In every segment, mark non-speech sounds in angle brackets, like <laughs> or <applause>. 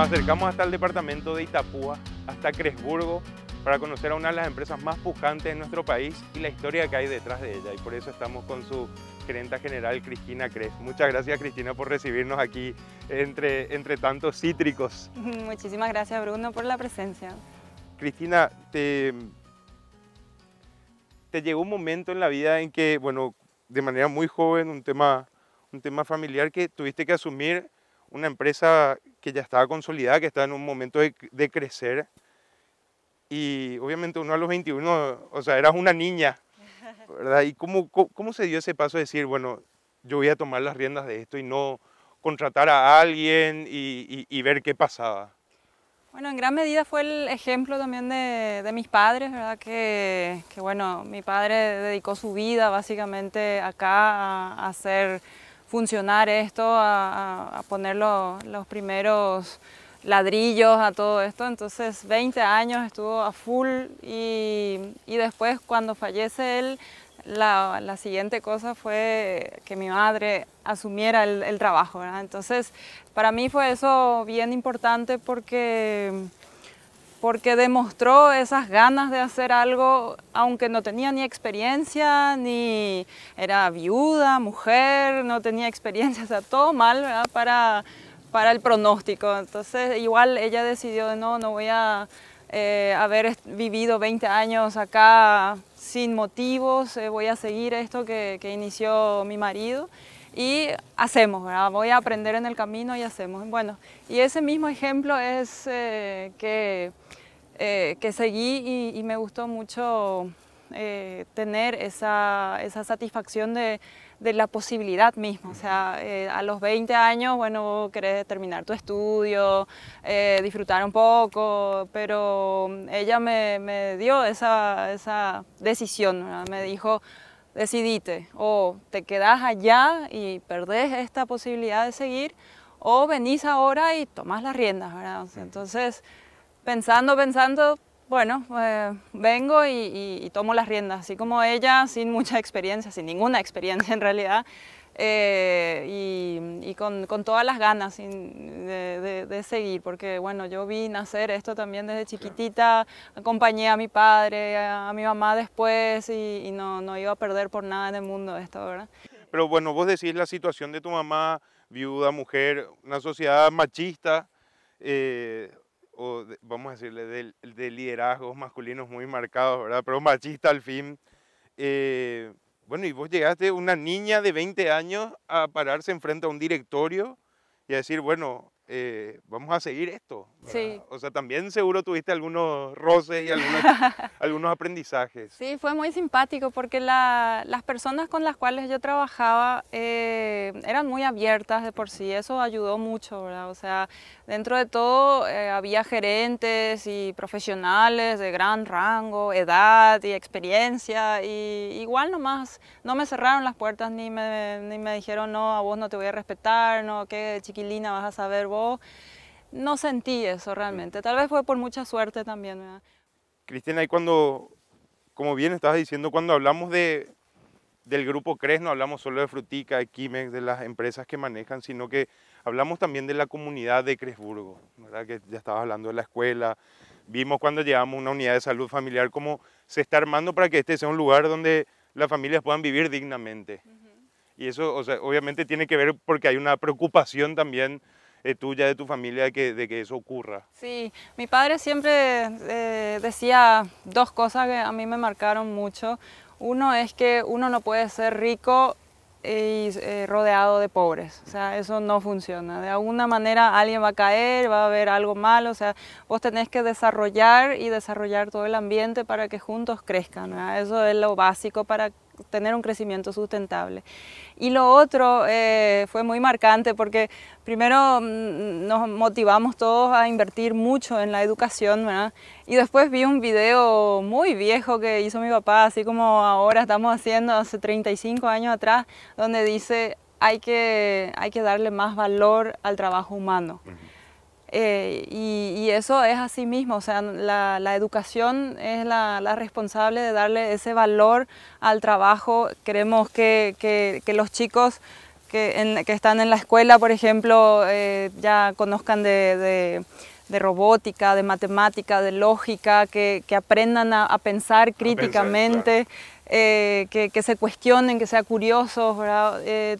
Nos acercamos hasta el departamento de Itapúa, hasta Cresburgo, para conocer a una de las empresas más pujantes de nuestro país y la historia que hay detrás de ella. Y por eso estamos con su gerenta general, Cristina Cres. Muchas gracias, Cristina, por recibirnos aquí entre, entre tantos cítricos. <laughs> Muchísimas gracias, Bruno, por la presencia. Cristina, te, te llegó un momento en la vida en que, bueno, de manera muy joven, un tema, un tema familiar que tuviste que asumir una empresa que ya estaba consolidada, que estaba en un momento de, crecer. Y obviamente uno a los 21, o sea, eras una niña, ¿verdad? ¿Y cómo, cómo, se dio ese paso de decir, bueno, yo voy a tomar las riendas de esto y no contratar a alguien y, y, ver qué pasaba? Bueno, en gran medida fue el ejemplo también de, de mis padres, ¿verdad? Que, que, bueno, mi padre dedicó su vida básicamente acá a hacer funcionar esto, a, poner los, primeros ladrillos, a todo esto. Entonces 20 años estuvo a full y, después cuando fallece él, la, siguiente cosa fue que mi madre asumiera el, trabajo. Entonces para mí fue eso bien importante porque porque demostró esas ganas de hacer algo, aunque no tenía ni experiencia, ni era viuda, mujer, no tenía experiencia, <laughs> o sea, todo mal Para, el pronóstico. Entonces, igual ella decidió, no, no voy a eh, haber vivido 20 años acá sin motivos, eh, voy a seguir esto que, que inició mi marido y hacemos, voy a aprender en el camino y hacemos. Bueno, y ese mismo ejemplo es eh, que, eh, que, seguí y, me gustó mucho eh, tener esa, esa satisfacción de, la posibilidad misma. O sea, a los 20 años, bueno, querés terminar tu estudio, disfrutar un poco, pero ella me, dio esa, esa decisión, me dijo decidite, o te quedas allá y perdés esta posibilidad de seguir, o venís ahora y tomás las riendas, ¿verdad? entonces, pensando, pensando, bueno, eh, vengo y tomo las riendas, así como ella, sin mucha experiencia, sin ninguna experiencia en realidad, eh, y, con, todas las ganas de, seguir, porque bueno, yo vi nacer esto también desde chiquitita, acompañé a mi padre, a, mi mamá después y, no, no, iba a perder por nada en el mundo esto, ¿verdad? Pero bueno, vos decís la situación de tu mamá, viuda, mujer, una sociedad machista, eh, o vamos a decirle, de, liderazgos masculinos muy marcados, ¿verdad? Pero machista al fin. Eh, bueno, y vos llegaste una niña de 20 años a pararse enfrente a un directorio y a decir, bueno, eh, vamos a seguir esto. Sí. O sea, también seguro tuviste algunos roces y algunos, <laughs> algunos aprendizajes. Sí, fue muy simpático porque las personas con las cuales yo trabajaba eh, eran muy abiertas de por sí, eso ayudó mucho, ¿verdad? O sea, dentro de todo eh, había gerentes y profesionales de gran rango, edad y experiencia, y igual nomás no me cerraron las puertas ni me, ni me dijeron, no, a vos no te voy a respetar, no, qué chiquilina vas a saber vos no sentí eso realmente. Tal vez fue por mucha suerte también. Cristina, y cuando, como bien estabas diciendo, cuando hablamos de, del grupo CRES, no hablamos solo de Frutica, de Quimex, de las empresas que manejan, sino que hablamos también de la comunidad de Cresburgo, ¿verdad? que ya estabas hablando de la escuela. Vimos cuando llevamos una unidad de salud familiar cómo se está armando para que este sea un lugar donde las familias puedan vivir dignamente. Y eso, obviamente tiene que ver porque hay una preocupación también eh, tuya, de tu familia, de que, de que eso ocurra. Sí, mi padre siempre eh, decía dos cosas que a mí me marcaron mucho. Uno es que uno no puede ser rico y eh, rodeado de pobres. O sea, eso no funciona. De alguna manera alguien va a caer, va a haber algo malo. O sea, vos tenés que desarrollar y desarrollar todo el ambiente para que juntos crezcan. Eso es lo básico para tener un crecimiento sustentable. Y lo otro eh, fue muy marcante porque primero mm, nos motivamos todos a invertir mucho en la educación, Y después vi un video muy viejo que hizo mi papá, así como ahora estamos haciendo hace 35 años atrás, donde dice hay que, hay que darle más valor al trabajo humano. Eh, y, eso es así mismo, o sea, la, educación es la, responsable de darle ese valor al trabajo. Queremos que, los chicos que, están en la escuela, por ejemplo, eh, ya conozcan de, robótica, de matemática, de lógica, que, aprendan a, pensar críticamente. Eh, que, se cuestionen, que sean curiosos,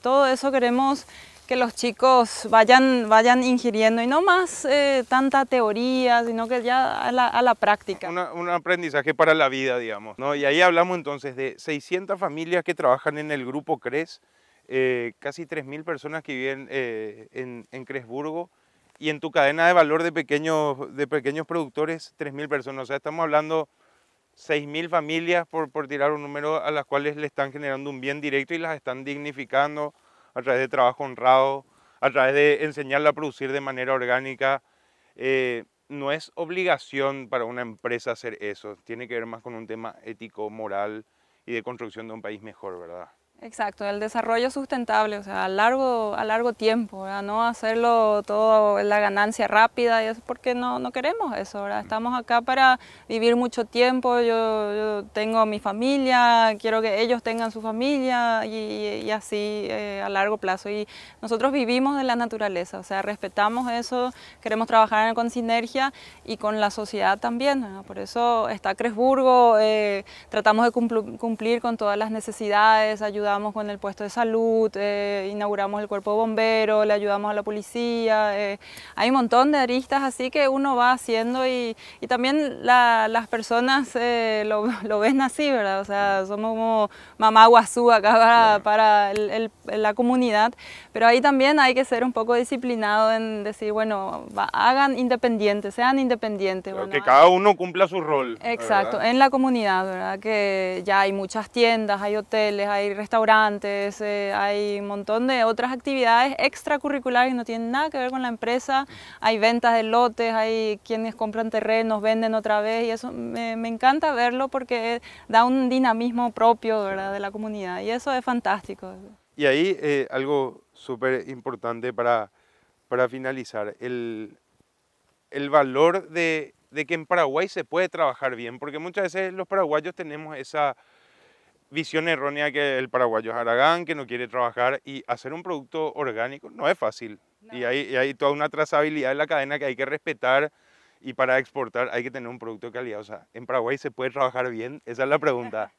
todo eso queremos que los chicos vayan, vayan ingiriendo y no más eh, tanta teoría, sino que ya a la, práctica. un aprendizaje para la vida, digamos. Y ahí hablamos entonces de 600 familias que trabajan en el grupo CRES, eh, casi 3.000 personas que viven eh, en, en Cresburgo y en tu cadena de valor de pequeños, de pequeños productores, 3.000 personas. O sea, estamos hablando 6.000 familias, por, por tirar un número, a las cuales le están generando un bien directo y las están dignificando, a través de trabajo honrado, a través de enseñarla a producir de manera orgánica. Eh, no es obligación para una empresa hacer eso, tiene que ver más con un tema ético, moral y de construcción de un país mejor, ¿verdad? Exacto, el desarrollo sustentable, o sea, a largo, a largo tiempo, a no hacerlo todo en la ganancia rápida, y eso porque no, no queremos eso, estamos acá para vivir mucho tiempo, yo, tengo mi familia, quiero que ellos tengan su familia y, así eh, a largo plazo. Y nosotros vivimos de la naturaleza, o sea, respetamos eso, queremos trabajar con sinergia y con la sociedad también, por eso está Cresburgo, eh, tratamos de cumplir con todas las necesidades, ayudar con el puesto de salud, eh, inauguramos el cuerpo de le ayudamos a la policía. Eh, hay un montón de aristas así que uno va haciendo y, también las personas eh, lo, <laughs> lo, ven así, ¿verdad? O sea, somos como mamá guazú acá para, la comunidad, pero ahí también hay que ser un poco disciplinado en decir, bueno, hagan independientes, sean independientes. que cada uno cumpla su rol. Exacto, en la comunidad, ¿verdad? Que ya hay muchas tiendas, hay hoteles, hay restaurantes restaurantes, eh, hay un montón de otras actividades extracurriculares que no tienen nada que ver con la empresa, hay ventas de lotes, hay quienes compran terrenos, venden otra vez y eso me, encanta verlo porque da un dinamismo propio ¿verdad? de la comunidad y eso es fantástico. Y ahí eh, algo súper importante para, para finalizar, el, el valor de, de que en Paraguay se puede trabajar bien, porque muchas veces los paraguayos tenemos esa visión errónea que el paraguayo es Aragán, que no quiere trabajar y hacer un producto orgánico no es fácil. Y, hay, y, hay, toda una trazabilidad en la cadena que hay que respetar y para exportar hay que tener un producto de calidad. O sea, ¿en Paraguay se puede trabajar bien? Esa es la pregunta.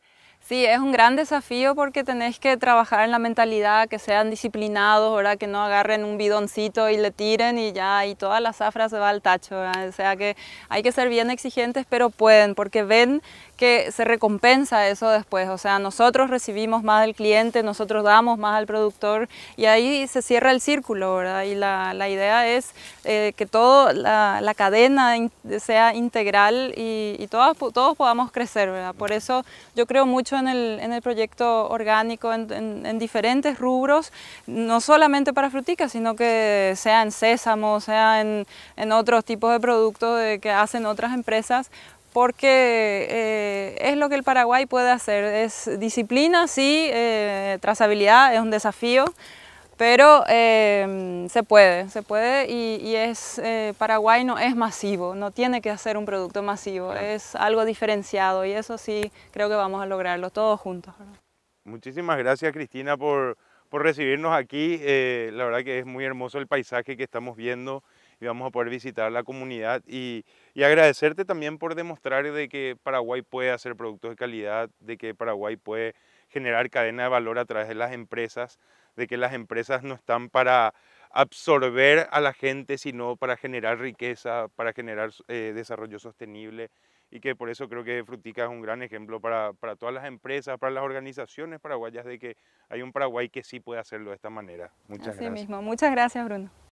Sí, es un gran desafío porque tenés que trabajar en la mentalidad, que sean disciplinados, ¿verdad? que no agarren un bidoncito y le tiren y ya, y toda la zafra se va al tacho. O sea que hay que ser bien exigentes, pero pueden, porque ven que se recompensa eso después. O sea, nosotros recibimos más del cliente, nosotros damos más al productor y ahí se cierra el círculo, Y la, idea es eh, que toda la, cadena sea integral y, todos podamos crecer, ¿verdad? Por eso yo creo mucho en el, en el proyecto orgánico en, diferentes rubros, no solamente para fruticas, sino que sea en sésamo, sea en, otros tipos de productos que hacen otras empresas, porque eh, es lo que el Paraguay puede hacer, es disciplina, sí, eh, trazabilidad es un desafío, pero em, se puede, se puede y, es, eh, Paraguay no es masivo, no tiene que hacer un producto masivo, es algo diferenciado y eso sí creo que vamos a lograrlo todos juntos. Muchísimas gracias Cristina por, por recibirnos aquí, eh, la verdad que es muy hermoso el paisaje que estamos viendo y vamos a poder visitar la comunidad y, y, agradecerte también por demostrar de que Paraguay puede hacer productos de calidad, de que Paraguay puede generar cadena de valor a través de las empresas, de que las empresas no están para absorber a la gente, sino para generar riqueza, para generar eh, desarrollo sostenible y que por eso creo que Frutica es un gran ejemplo para, para, todas las empresas, para las organizaciones paraguayas de que hay un Paraguay que sí puede hacerlo de esta manera. Muchas Así gracias. mismo, muchas gracias Bruno.